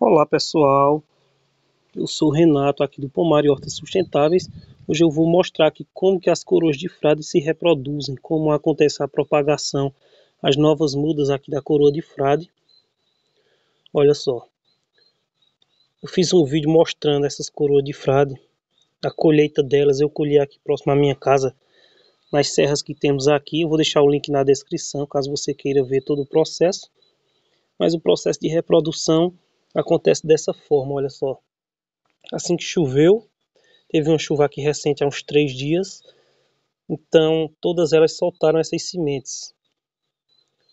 Olá pessoal, eu sou Renato aqui do Pomar e Hortas Sustentáveis. Hoje eu vou mostrar aqui como que as coroas de frade se reproduzem, como acontece a propagação, as novas mudas aqui da coroa de frade. Olha só, eu fiz um vídeo mostrando essas coroas de frade, a colheita delas, eu colhi aqui próximo à minha casa, nas serras que temos aqui. Eu vou deixar o link na descrição, caso você queira ver todo o processo. Mas o processo de reprodução acontece dessa forma, olha só. Assim que choveu, teve uma chuva aqui recente há uns três dias, então todas elas soltaram essas sementes,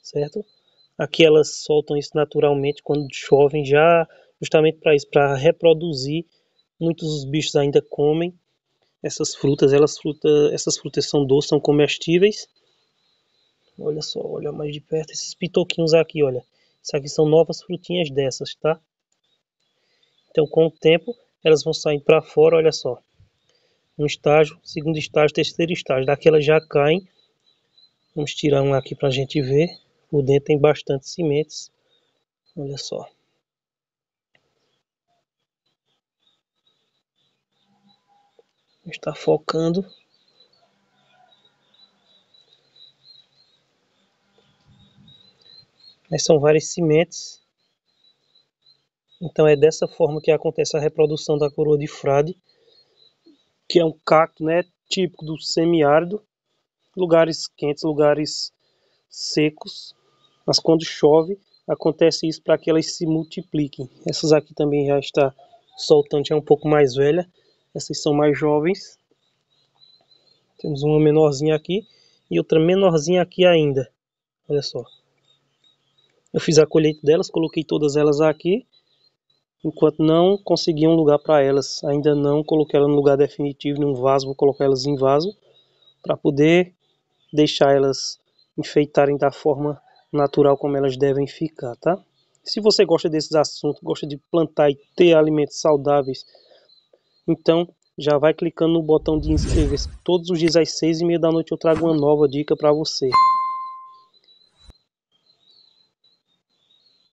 certo? Aqui elas soltam isso naturalmente quando chovem, já justamente para isso, para reproduzir. Muitos dos bichos ainda comem essas frutas, elas fruta, essas frutas são doces, são comestíveis. Olha só, olha mais de perto esses pitoquinhos aqui, olha. Isso aqui são novas frutinhas dessas, tá? Então, com o tempo, elas vão saindo para fora, olha só. Um estágio, segundo estágio, terceiro estágio. Daqui elas já caem. Vamos tirar um aqui para a gente ver. Por dentro tem bastante sementes. Olha só. Está focando. Mas são várias sementes. Então é dessa forma que acontece a reprodução da coroa de frade, que é um cacto né, típico do semiárido, lugares quentes, lugares secos, mas quando chove acontece isso para que elas se multipliquem. Essas aqui também já está soltando, é um pouco mais velha, essas são mais jovens. Temos uma menorzinha aqui e outra menorzinha aqui ainda. Olha só. Eu fiz a colheita delas, coloquei todas elas aqui. Enquanto não consegui um lugar para elas, ainda não coloquei elas no lugar definitivo, num vaso, vou colocar elas em vaso, para poder deixar elas enfeitarem da forma natural como elas devem ficar, tá? Se você gosta desses assuntos, gosta de plantar e ter alimentos saudáveis, então já vai clicando no botão de inscrever-se. Todos os dias às seis e meia da noite eu trago uma nova dica para você.